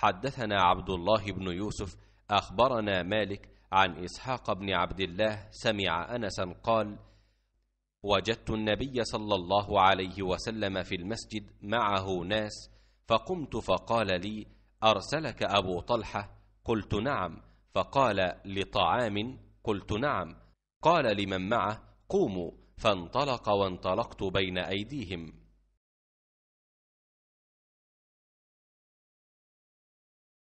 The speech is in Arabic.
حدثنا عبد الله بن يوسف أخبرنا مالك عن إسحاق بن عبد الله سمع أنسا قال وجدت النبي صلى الله عليه وسلم في المسجد معه ناس فقمت فقال لي أرسلك أبو طلحة قلت نعم فقال لطعام قلت نعم قال لمن معه قوموا فانطلق وانطلقت بين أيديهم